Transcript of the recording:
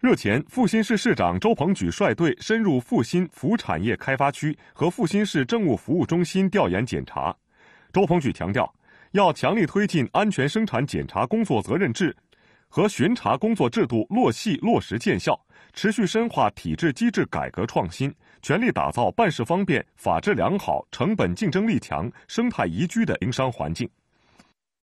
日前，阜新市市长周鹏举率队深入阜新福产业开发区和阜新市政务服务中心调研检查。周鹏举强调，要强力推进安全生产检查工作责任制和巡查工作制度落细落实见效，持续深化体制机制改革创新，全力打造办事方便、法治良好、成本竞争力强、生态宜居的营商环境。